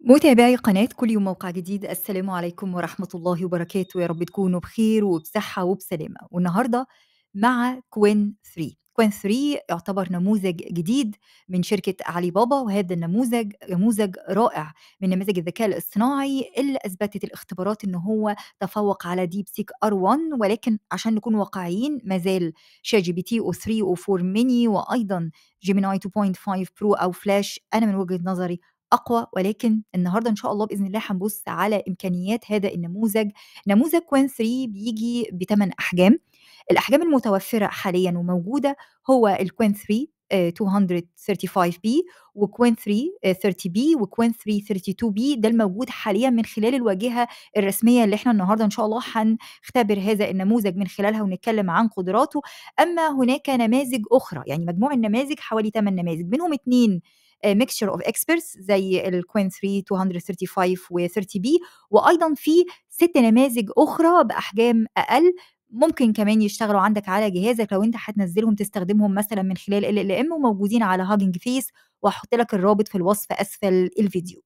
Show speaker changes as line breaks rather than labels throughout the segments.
متابعي قناة كل يوم موقع جديد السلام عليكم ورحمة الله وبركاته يا رب تكونوا بخير وبصحة وبسلامة والنهاردة مع كوين 3 كوين 3 يعتبر نموذج جديد من شركة علي بابا وهذا النموذج نموذج رائع من نماذج الذكاء الاصطناعي اللي أثبتت الاختبارات أنه هو تفوق على ديب سيك ار 1 ولكن عشان نكون واقعيين ما زال شات جي بي تي او 3 أو 4 ميني وأيضا جيميناي 2.5 برو أو فلاش أنا من وجهة نظري اقوى ولكن النهارده ان شاء الله باذن الله هنبص على امكانيات هذا النموذج نموذج كوين 3 بيجي بثمان احجام الاحجام المتوفره حاليا وموجوده هو الكوين 3 235B وكوين 330B وكوين 332B ده الموجود حاليا من خلال الواجهه الرسميه اللي احنا النهارده ان شاء الله هنختبر هذا النموذج من خلالها ونتكلم عن قدراته اما هناك نماذج اخرى يعني مجموع النماذج حوالي 8 نماذج منهم اثنين ميكشر اوف اكسبرتس زي الكوين 3 235 و30 بي وايضا في ست نماذج اخرى باحجام اقل ممكن كمان يشتغلوا عندك على جهازك لو انت هتنزلهم تستخدمهم مثلا من خلال ال ام وموجودين على هاجنج فيس واحط لك الرابط في الوصف اسفل الفيديو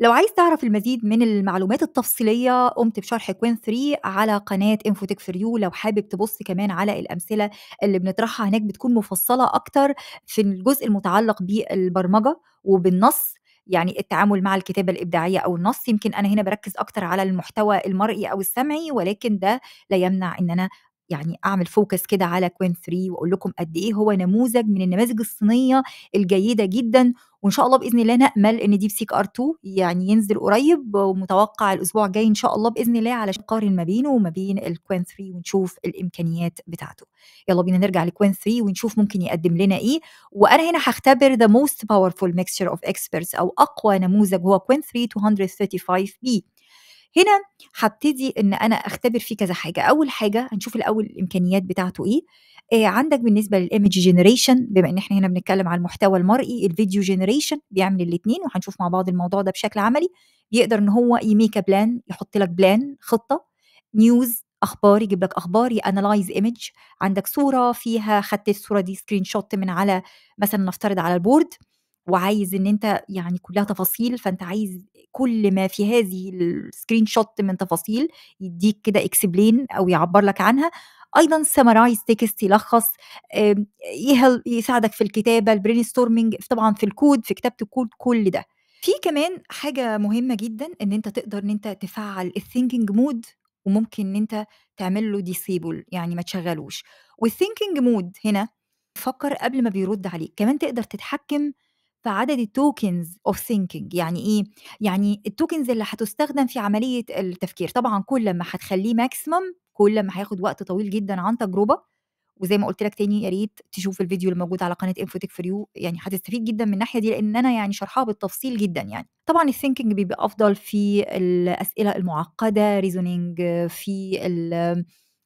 لو عايز تعرف المزيد من المعلومات التفصيلية قمت بشرح كوين 3 على قناة انفوتك فور يو لو حابب تبص كمان على الأمثلة اللي بنطرحها هناك بتكون مفصلة أكتر في الجزء المتعلق بالبرمجة وبالنص يعني التعامل مع الكتابة الإبداعية أو النص يمكن أنا هنا بركز أكتر على المحتوى المرئي أو السمعي ولكن ده لا يمنع إن أنا يعني اعمل فوكس كده على كوين 3 واقول لكم قد ايه هو نموذج من النماذج الصينيه الجيده جدا وان شاء الله باذن الله نامل ان ديب سيك ار 2 يعني ينزل قريب ومتوقع الاسبوع الجاي ان شاء الله باذن الله علشان نقارن ما بينه وما بين الكوين 3 ونشوف الامكانيات بتاعته يلا بينا نرجع لكوين 3 ونشوف ممكن يقدم لنا ايه وانا هنا هختبر ذا موست باورفول ميكستشر اوف اكسبيرتس او اقوى نموذج هو كوين 3 235 بي هنا هبتدي ان انا اختبر فيه كذا حاجه اول حاجه هنشوف الاول الامكانيات بتاعته ايه آه، عندك بالنسبه للايمج جنريشن بما ان احنا هنا بنتكلم على المحتوى المرئي الفيديو جنريشن بيعمل الاثنين وهنشوف مع بعض الموضوع ده بشكل عملي يقدر ان هو يميك بلان يحط لك بلان خطه نيوز اخبار يجيب لك اخبار يانلايز ايمج عندك صوره فيها خدت الصوره دي سكرين شوت من على مثلا نفترض على البورد وعايز ان انت يعني كلها تفاصيل فانت عايز كل ما في هذه السكرين شوت من تفاصيل يديك كده اكسبلين او يعبر لك عنها ايضا سمرايز تكست يلخص يساعدك في الكتابه البرين ستورمنج طبعا في الكود في كتابه الكود كل ده في كمان حاجه مهمه جدا ان انت تقدر ان انت تفعل الثينكينج مود وممكن ان انت تعمل له ديسيبل يعني ما تشغلوش والثينكينج مود هنا فكر قبل ما بيرد عليك كمان تقدر تتحكم فعدد التوكنز اوف ثينكينج يعني ايه يعني التوكنز اللي هتستخدم في عمليه التفكير طبعا كل ما هتخليه ماكسيمم كل ما هياخد وقت طويل جدا عن تجربه وزي ما قلت لك تاني يا ريت تشوف الفيديو اللي موجود على قناه انفوتك فريو يعني هتستفيد جدا من الناحيه دي لان انا يعني شرحها بالتفصيل جدا يعني طبعا الثينكينج بيبقى افضل في الاسئله المعقده ريزونينج في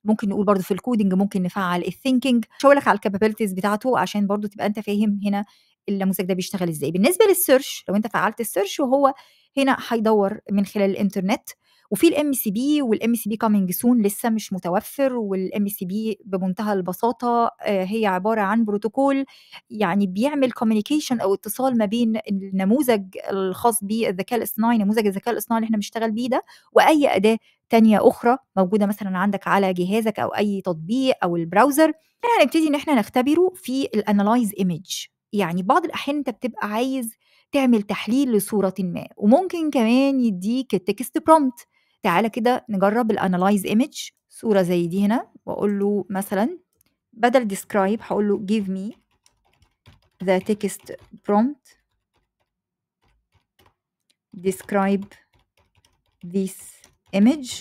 ممكن نقول برضو في الكودينج ممكن نفعل الثينكينج مش هقول لك على الكابابيلتيز بتاعته عشان برضو تبقى انت فاهم هنا النموذج ده بيشتغل ازاي بالنسبه للسيرش لو انت فعلت السيرش وهو هنا هيدور من خلال الانترنت وفي الام سي بي والام سي بي كامينج سون لسه مش متوفر والام سي بي بمنتهى البساطه آه، هي عباره عن بروتوكول يعني بيعمل كوميونيكيشن او اتصال ما بين النموذج الخاص بالذكاء الاصطناعي نموذج الذكاء الاصطناعي اللي احنا بنشتغل بيه ده واي اداه تانية أخرى موجودة مثلا عندك على جهازك أو أي تطبيق أو البراوزر هنبتدي إن احنا نختبره في الانالايز ايمج يعني بعض الأحيان أنت بتبقى عايز تعمل تحليل لصورة ما وممكن كمان يديك التكست برومت تعالى كده نجرب الانالايز ايمج صورة زي دي هنا وأقول له مثلا بدل describe هقول له give me the text prompt describe this image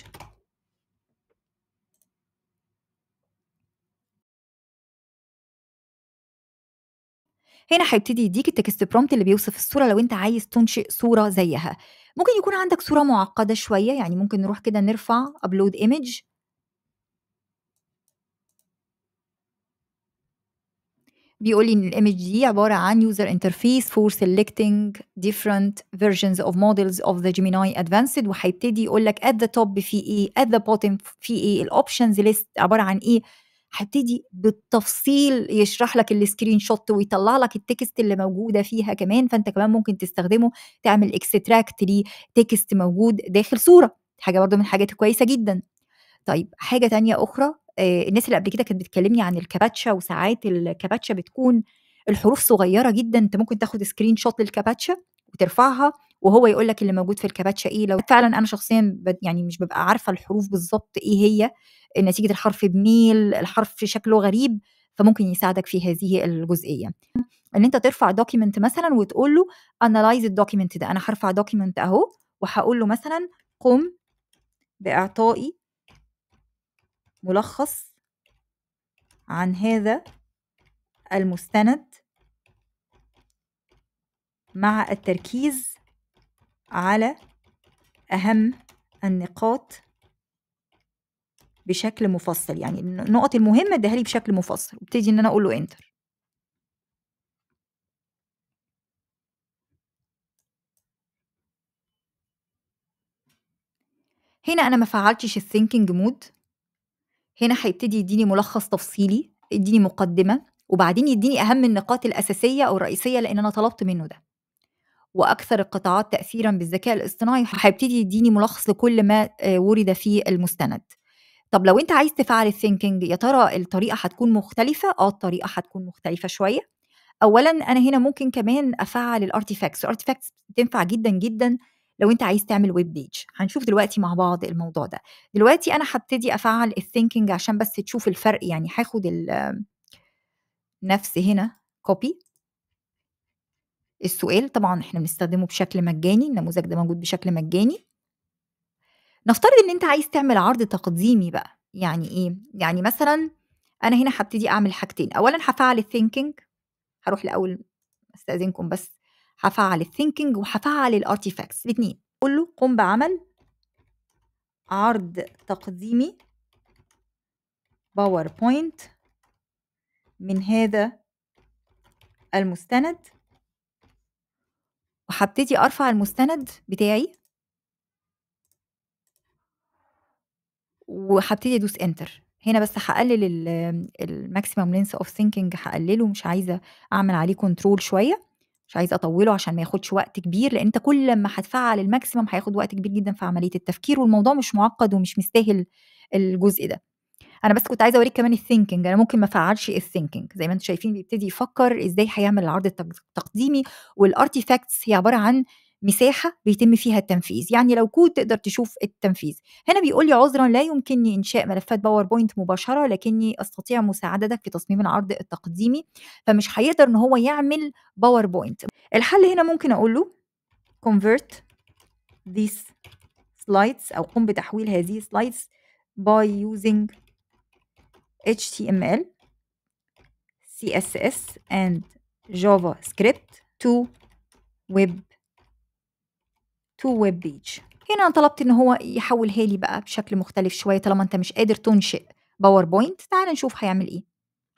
هنا هيبتدي يديك التكست برومت اللي بيوصف الصوره لو انت عايز تنشئ صوره زيها ممكن يكون عندك صوره معقده شويه يعني ممكن نروح كده نرفع ابلود ايمج بيقول لي ان الايمج دي عباره عن يوزر انترفيس فور سيلكتنج ديفرنت فيرجنز اوف مودلز اوف ذا جيميناي ادفانسد وهيبتدي يقول لك ات ذا توب في ايه ات ذا بوتم في ايه الاوبشنز ليست عباره عن ايه هبتدي بالتفصيل يشرح لك السكرين شوت ويطلع لك التكست اللي موجوده فيها كمان فانت كمان ممكن تستخدمه تعمل اكستراكت لتكست موجود داخل صوره حاجه برضو من الحاجات الكويسه جدا طيب حاجه تانية اخرى آه، الناس اللي قبل كده كانت بتكلمني عن الكاباتشا وساعات الكاباتشا بتكون الحروف صغيره جدا انت ممكن تاخد سكرين شوت للكاباتشا وترفعها وهو يقول لك اللي موجود في الكاباتشا ايه لو فعلا انا شخصيا يعني مش ببقى عارفه الحروف بالظبط ايه هي نتيجه الحرف بميل الحرف شكله غريب فممكن يساعدك في هذه الجزئيه ان انت ترفع دوكيمنت مثلا وتقول له انالايز الدوكيمنت ده انا هرفع دوكيمنت اهو وهقول له مثلا قم باعطائي ملخص عن هذا المستند مع التركيز على اهم النقاط بشكل مفصل يعني النقط المهمه اديها لي بشكل مفصل وابتدي ان انا اقول له انتر هنا انا ما فعلتش الثينكينج مود هنا هيبتدي يديني ملخص تفصيلي يديني مقدمه وبعدين يديني اهم النقاط الاساسيه او الرئيسيه لان انا طلبت منه ده واكثر القطاعات تاثيرا بالذكاء الاصطناعي هيبتدي يديني ملخص لكل ما آه، ورد في المستند طب لو انت عايز تفعل الثينكينج يا ترى الطريقه هتكون مختلفه اه الطريقه هتكون مختلفه شويه اولا انا هنا ممكن كمان افعل الارتيفاكتس الارتيفاكتس تنفع جدا جدا لو انت عايز تعمل ويب بيج هنشوف دلوقتي مع بعض الموضوع ده دلوقتي انا هبتدي افعل الثينكينج عشان بس تشوف الفرق يعني هاخد نفس هنا كوبي السؤال طبعا احنا بنستخدمه بشكل مجاني النموذج ده موجود بشكل مجاني نفترض ان انت عايز تعمل عرض تقديمي بقى يعني ايه يعني مثلا انا هنا هبتدي اعمل حاجتين اولا هفعل الثينكينج هروح لاول استاذنكم بس هفعل الثينكينج وهفعل الارتيفاكتس الاثنين قول له قم بعمل عرض تقديمي باوربوينت من هذا المستند وهبتدي ارفع المستند بتاعي وهبتدي ادوس انتر هنا بس هقلل الماكسيمم لينس اوف ثينكينج هقلله مش عايزه اعمل عليه كنترول شويه مش عايزه اطوله عشان ما ياخدش وقت كبير لان انت كل ما هتفعل الماكسيمم هياخد وقت كبير جدا في عمليه التفكير والموضوع مش معقد ومش مستاهل الجزء ده انا بس كنت عايزه اوريك كمان الثينكينج انا ممكن ما افعلش الثينكينج زي ما انتم شايفين بيبتدي يفكر ازاي هيعمل العرض التقديمي والارتيفاكتس هي عباره عن مساحه بيتم فيها التنفيذ يعني لو كود تقدر تشوف التنفيذ هنا بيقول لي عذرا لا يمكنني انشاء ملفات باوربوينت مباشره لكني استطيع مساعدتك في تصميم العرض التقديمي فمش هيقدر ان هو يعمل باوربوينت الحل هنا ممكن اقول له convert these slides او قم بتحويل هذه slides by using HTML CSS and JavaScript to web تو ويب بيج هنا انا طلبت ان هو يحولها لي بقى بشكل مختلف شويه طالما انت مش قادر تنشئ باوربوينت تعال نشوف هيعمل ايه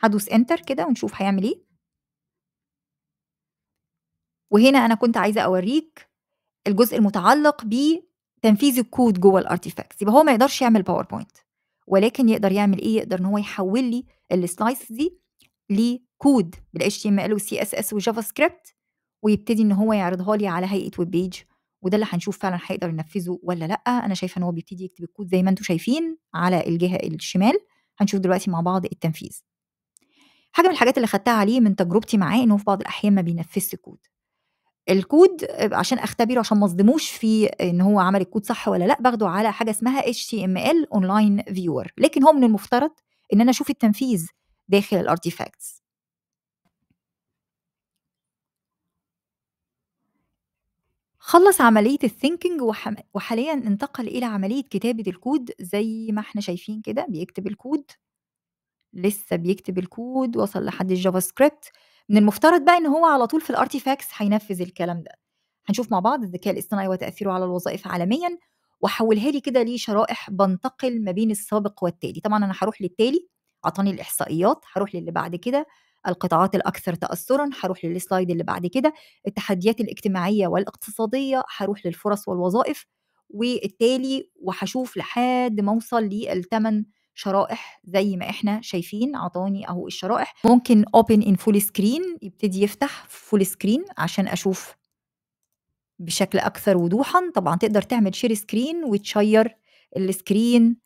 هدوس انتر كده ونشوف هيعمل ايه وهنا انا كنت عايزه اوريك الجزء المتعلق بتنفيذ الكود جوه الارتيفاكتس يبقى هو ما يقدرش يعمل باوربوينت ولكن يقدر يعمل ايه يقدر ان هو يحول لي السلايس دي لكود بال HTML و وجافا سكريبت ويبتدي ان هو يعرضها لي على هيئه ويب بيج وده اللي هنشوف فعلا هيقدر ينفذه ولا لا انا شايفه ان هو بيبتدي يكتب الكود زي ما انتم شايفين على الجهه الشمال هنشوف دلوقتي مع بعض التنفيذ حاجه من الحاجات اللي خدتها عليه من تجربتي معاه انه في بعض الاحيان ما بينفذش الكود الكود عشان اختبره عشان ما اصدموش في ان هو عمل الكود صح ولا لا باخده على حاجه اسمها HTML اونلاين فيور لكن هو من المفترض ان انا اشوف التنفيذ داخل الارتيفاكتس خلّص عملية الثينكينج وحم وحاليًا انتقل إلى عملية كتابة الكود زي ما إحنا شايفين كده بيكتب الكود، لسه بيكتب الكود وصل لحد الجافا سكريبت من المفترض بقى إن هو على طول في الارتيفاكس هينفذ الكلام ده. هنشوف مع بعض الذكاء الاصطناعي وتأثيره على الوظائف عالميًا، وحولها لي كده لشرائح بنتقل ما بين السابق والتالي، طبعًا أنا هروح للتالي عطاني الإحصائيات، هروح للي بعد كده القطاعات الأكثر تأثرا هروح للسلايد اللي بعد كده التحديات الاجتماعية والاقتصادية هروح للفرص والوظائف والتالي وهشوف لحد ما اوصل للثمان شرائح زي ما احنا شايفين عطاني اهو الشرائح ممكن اوبن ان فول سكرين يبتدي يفتح فول سكرين عشان اشوف بشكل اكثر وضوحا طبعا تقدر تعمل شير سكرين وتشير السكرين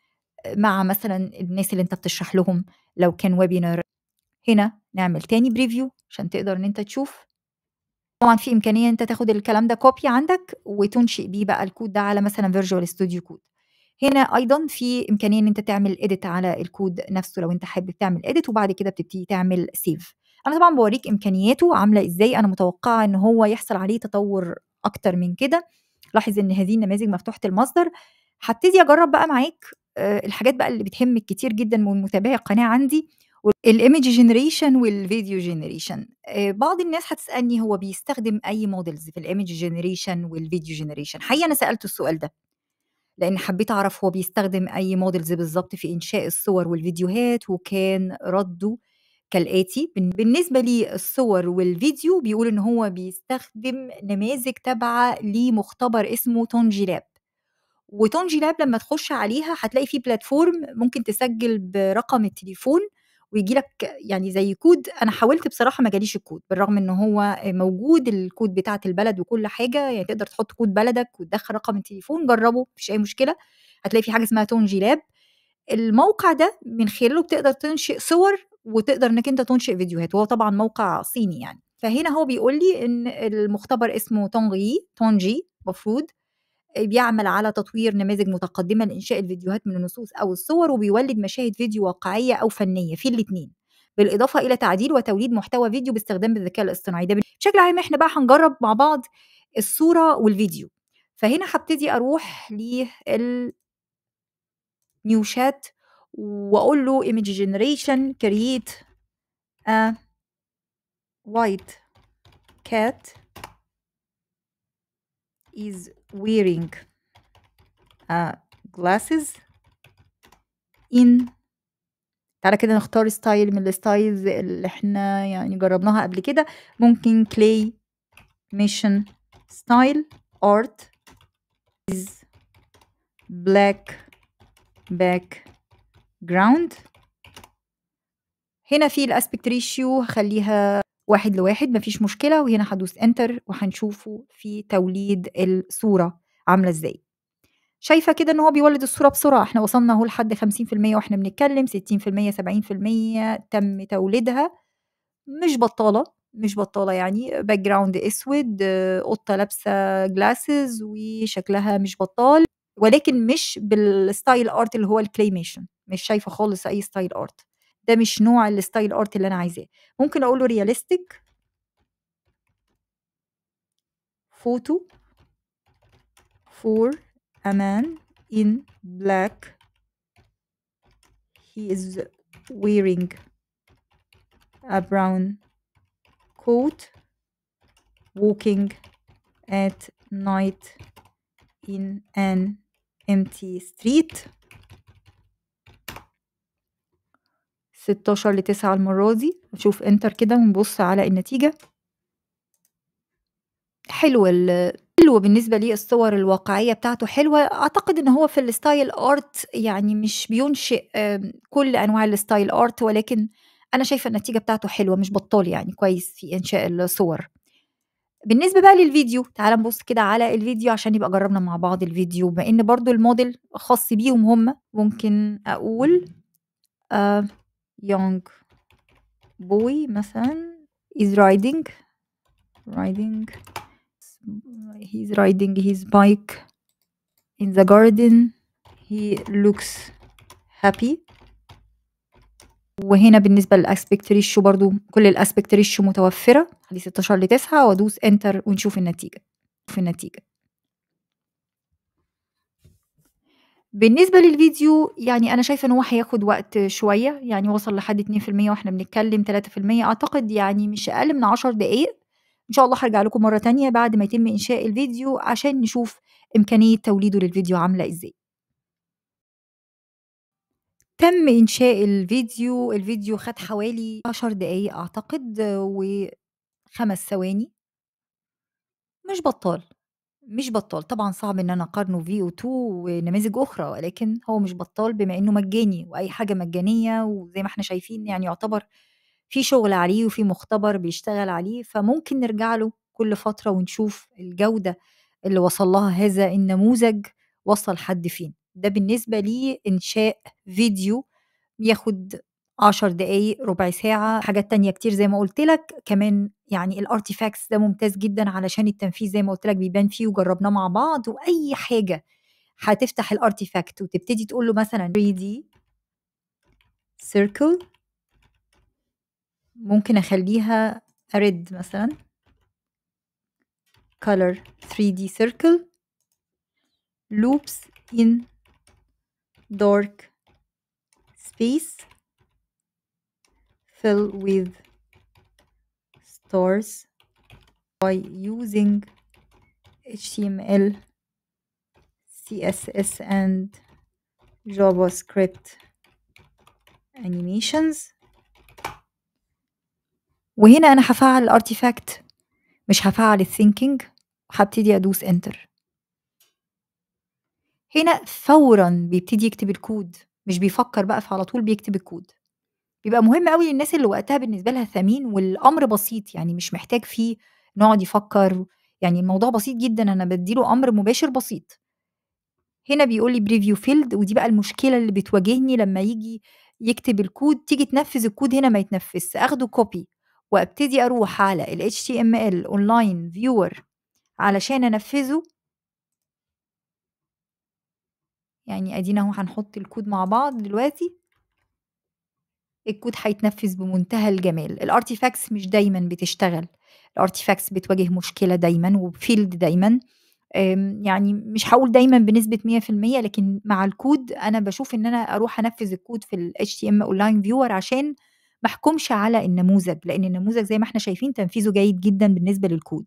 مع مثلا الناس اللي انت بتشرح لهم لو كان ويبينار هنا نعمل تاني بريفيو عشان تقدر ان انت تشوف طبعا في امكانيه ان انت تاخد الكلام ده كوبي عندك وتنشئ بيه بقى الكود ده على مثلا فيرجوال ستوديو كود هنا ايضا في امكانيه ان انت تعمل اديت على الكود نفسه لو انت حابب تعمل اديت وبعد كده بتبتدي تعمل سيف انا طبعا بوريك امكانياته عامله ازاي انا متوقعه ان هو يحصل عليه تطور اكتر من كده لاحظ ان هذه النماذج مفتوحه المصدر هبتدي اجرب بقى معاك آه، الحاجات بقى اللي بتهمك كتير جدا ومتابعه القناه عندي الايمج جنريشن والفيديو جنريشن بعض الناس هتسالني هو بيستخدم اي مودلز في الايمج جنريشن والفيديو جنريشن حقيقه انا سالت السؤال ده لان حبيت اعرف هو بيستخدم اي مودلز بالظبط في انشاء الصور والفيديوهات وكان رده كالاتي بالنسبه للصور والفيديو بيقول ان هو بيستخدم نماذج تابعه لمختبر اسمه تونجي لاب وتونجي لاب لما تخش عليها هتلاقي فيه بلاتفورم ممكن تسجل برقم التليفون ويجي لك يعني زي كود انا حاولت بصراحه ما جاليش الكود بالرغم ان هو موجود الكود بتاعه البلد وكل حاجه يعني تقدر تحط كود بلدك وتدخل رقم التليفون جربه مفيش اي مشكله هتلاقي في حاجه اسمها تونجي لاب الموقع ده من خلاله بتقدر تنشئ صور وتقدر انك انت تنشئ فيديوهات وهو طبعا موقع صيني يعني فهنا هو بيقول لي ان المختبر اسمه تونغي تونجي مفروض بيعمل على تطوير نماذج متقدمه لانشاء الفيديوهات من النصوص او الصور وبيولد مشاهد فيديو واقعيه او فنيه في الاثنين بالاضافه الى تعديل وتوليد محتوى فيديو باستخدام الذكاء الاصطناعي ده بشكل عام احنا بقى هنجرب مع بعض الصوره والفيديو فهنا هبتدي اروح لل نيو شات واقول له image generation create a white cat is wearing uh, glasses in تعالى كده نختار ستايل من الستايلز اللي احنا يعني جربناها قبل كده ممكن clay mission style art is black background هنا في الاسبكت ريشيو هخليها واحد لواحد مفيش مشكلة وهنا هدوس انتر وهنشوفه في توليد الصورة عاملة ازاي شايفة كده ان هو بيولد الصورة بسرعة احنا وصلنا اهو لحد 50% واحنا بنتكلم 60% 70% تم توليدها مش بطالة مش بطالة يعني باك جراوند اسود قطة لابسة جلاسز وشكلها مش بطال ولكن مش بالستايل ارت اللي هو الكليميشن مش شايفة خالص اي ستايل ارت ده مش نوع الستايل ارت اللي انا عايزاه ممكن اقول له رياليستيك فوتو for a man in black he is wearing a brown coat walking at night in an empty street 16 ل 9 المرة دي نشوف انتر كده ونبص على النتيجة حلو ال حلو بالنسبه للصور الواقعيه بتاعته حلوه اعتقد ان هو في الستايل ارت يعني مش بينشئ كل انواع الستايل ارت ولكن انا شايفه النتيجه بتاعته حلوه مش بطال يعني كويس في انشاء الصور بالنسبه بقى للفيديو تعال نبص كده على الفيديو عشان يبقى جربنا مع بعض الفيديو بما ان برضو الموديل خاص بيهم هم ممكن اقول آه young boy مثلا is riding riding he's riding his bike in the garden he looks happy وهنا بالنسبة للأسبكت ريشو برضو كل الأسبكت ريشو متوفرة خلي 16 ل 9 وأدوس إنتر ونشوف النتيجة في النتيجة بالنسبة للفيديو يعني أنا شايفة إن هو هياخد وقت شوية يعني وصل لحد 2% وإحنا بنتكلم 3% أعتقد يعني مش أقل من 10 دقايق إن شاء الله هرجع لكم مرة تانية بعد ما يتم إنشاء الفيديو عشان نشوف إمكانية توليده للفيديو عاملة إزاي تم إنشاء الفيديو الفيديو خد حوالي 10 دقايق أعتقد وخمس ثواني مش بطال مش بطال طبعا صعب ان انا اقارنه في او 2 ونماذج اخرى ولكن هو مش بطال بما انه مجاني واي حاجه مجانيه وزي ما احنا شايفين يعني يعتبر في شغل عليه وفي مختبر بيشتغل عليه فممكن نرجع له كل فتره ونشوف الجوده اللي وصل لها هذا النموذج وصل حد فين ده بالنسبه لانشاء فيديو ياخد 10 دقايق ربع ساعة حاجات تانية كتير زي ما قلت لك كمان يعني الارتيفاكتس ده ممتاز جدا علشان التنفيذ زي ما قلت لك بيبان فيه وجربناه مع بعض واي حاجة هتفتح الارتيفاكت وتبتدي تقول له مثلا 3D circle ممكن اخليها red مثلا color 3D circle loops in dark space fill with stars by using HTML, CSS, and JavaScript animations وهنا أنا هفعل الارتيفاكت مش هفعل الثينكينج وهبتدي أدوس انتر هنا فورا بيبتدي يكتب الكود مش بيفكر بقى فعلى طول بيكتب الكود يبقى مهم قوي للناس اللي وقتها بالنسبه لها ثمين والامر بسيط يعني مش محتاج فيه نقعد يفكر يعني الموضوع بسيط جدا انا بديله امر مباشر بسيط هنا بيقول لي بريفيو فيلد ودي بقى المشكله اللي بتواجهني لما يجي يكتب الكود تيجي تنفذ الكود هنا ما يتنفذش اخده كوبي وابتدي اروح على ال HTML اونلاين فيور علشان انفذه يعني ادينا اهو هنحط الكود مع بعض دلوقتي الكود هيتنفذ بمنتهى الجمال الارتيفاكس مش دايما بتشتغل الارتيفاكس بتواجه مشكله دايما وفيلد دايما يعني مش هقول دايما بنسبه 100% لكن مع الكود انا بشوف ان انا اروح انفذ الكود في ال HTML اونلاين فيور عشان ما احكمش على النموذج لان النموذج زي ما احنا شايفين تنفيذه جيد جدا بالنسبه للكود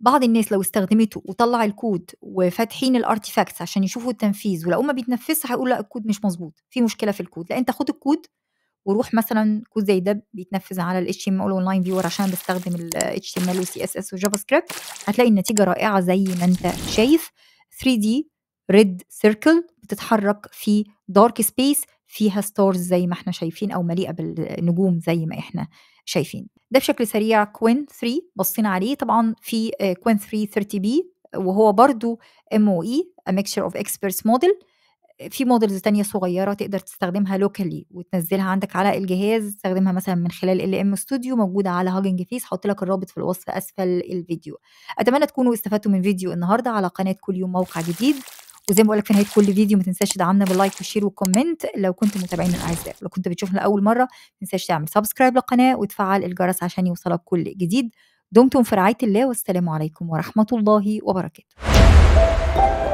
بعض الناس لو استخدمته وطلع الكود وفاتحين الارتيفاكتس عشان يشوفوا التنفيذ ولو ما بيتنفذش هيقول لا الكود مش مظبوط في مشكله في الكود لا انت خد الكود وروح مثلا كود زي ده بيتنفذ على الاتش تي ام ال اونلاين فيور عشان بستخدم الاتش تي ام ال وسي اس اس وجافا سكريبت هتلاقي النتيجه رائعه زي ما انت شايف 3 دي ريد سيركل بتتحرك في دارك سبيس فيها ستارز زي ما احنا شايفين او مليئه بالنجوم زي ما احنا شايفين ده بشكل سريع كوين 3 بصينا عليه طبعا في كوين 3 30 بي وهو برضو ام او اي ميكشر اوف اكسبيرتس موديل في مودلز تانية صغيرة تقدر تستخدمها لوكالي وتنزلها عندك على الجهاز تستخدمها مثلا من خلال ال ام ستوديو موجودة على هاجنج فيس هحط لك الرابط في الوصف أسفل الفيديو أتمنى تكونوا استفدتوا من فيديو النهاردة على قناة كل يوم موقع جديد وزي ما بقول لك في نهايه كل فيديو ما تنساش تدعمنا باللايك والشير والكومنت لو كنت متابعين الاعزاء لو كنت بتشوفنا لاول مره ما تنساش تعمل سبسكرايب للقناه وتفعل الجرس عشان يوصلك كل جديد دمتم في رعايه الله والسلام عليكم ورحمه الله وبركاته